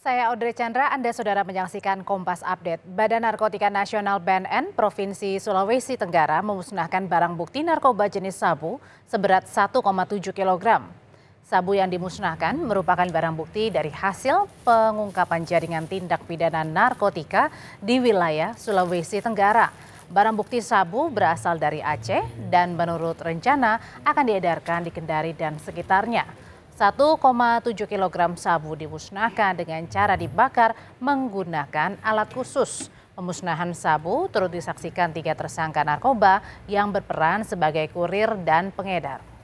Saya Audrey Chandra, Anda saudara menyaksikan Kompas Update. Badan Narkotika Nasional BNN Provinsi Sulawesi Tenggara memusnahkan barang bukti narkoba jenis sabu seberat 1,7 kg. Sabu yang dimusnahkan merupakan barang bukti dari hasil pengungkapan jaringan tindak pidana narkotika di wilayah Sulawesi Tenggara. Barang bukti sabu berasal dari Aceh dan menurut rencana akan diedarkan di Kendari dan sekitarnya. 1,7 kg sabu dimusnahkan dengan cara dibakar menggunakan alat khusus. Pemusnahan sabu turut disaksikan tiga tersangka narkoba yang berperan sebagai kurir dan pengedar.